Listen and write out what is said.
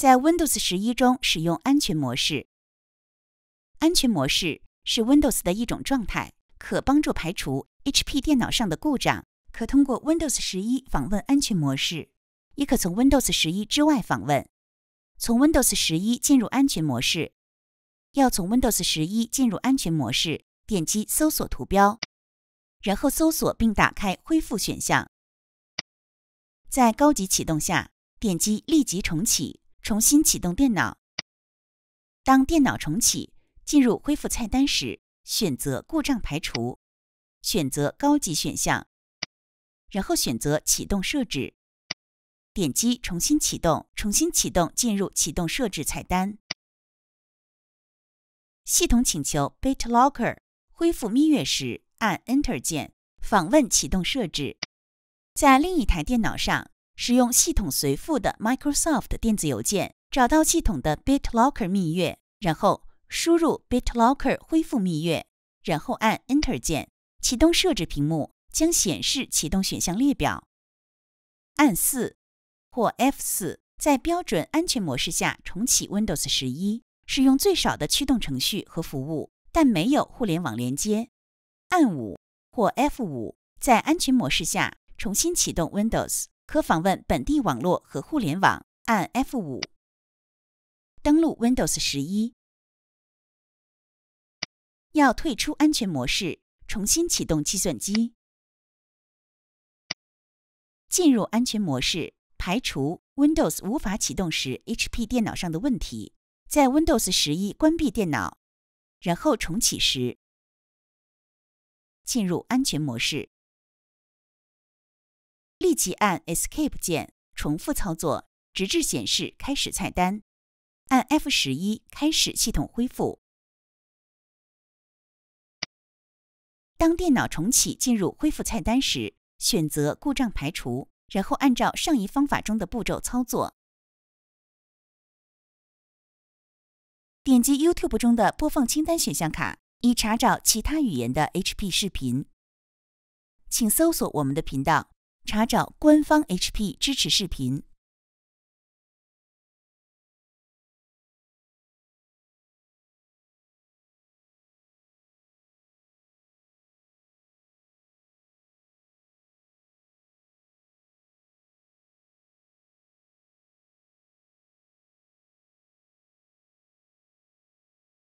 在 Windows 十一中使用安全模式。安全模式是 Windows 的一种状态，可帮助排除 HP 电脑上的故障。可通过 Windows 十一访问安全模式，也可从 Windows 十一之外访问。从 Windows 十一进入安全模式。要从 Windows 十一进入安全模式，点击搜索图标，然后搜索并打开恢复选项。在高级启动下，点击立即重启。重新启动电脑。当电脑重启进入恢复菜单时，选择故障排除，选择高级选项，然后选择启动设置，点击重新启动。重新启动进入启动设置菜单。系统请求 BitLocker 恢复密月时，按 Enter 键访问启动设置。在另一台电脑上。使用系统随附的 Microsoft 电子邮件，找到系统的 BitLocker 密钥，然后输入 BitLocker 恢复密钥，然后按 Enter 键。启动设置屏幕将显示启动选项列表。按四或 F 四，在标准安全模式下重启 Windows 十一，使用最少的驱动程序和服务，但没有互联网连接。按五或 F 五，在安全模式下重新启动 Windows。可访问本地网络和互联网。按 F5 登录 Windows 十一。要退出安全模式，重新启动计算机。进入安全模式，排除 Windows 无法启动时 HP 电脑上的问题。在 Windows 十一关闭电脑，然后重启时，进入安全模式。立即按 Escape 键，重复操作，直至显示开始菜单。按 F11 开始系统恢复。当电脑重启进入恢复菜单时，选择故障排除，然后按照上一方法中的步骤操作。点击 YouTube 中的播放清单选项卡，以查找其他语言的 HP 视频。请搜索我们的频道。查找官方 HP 支持视频。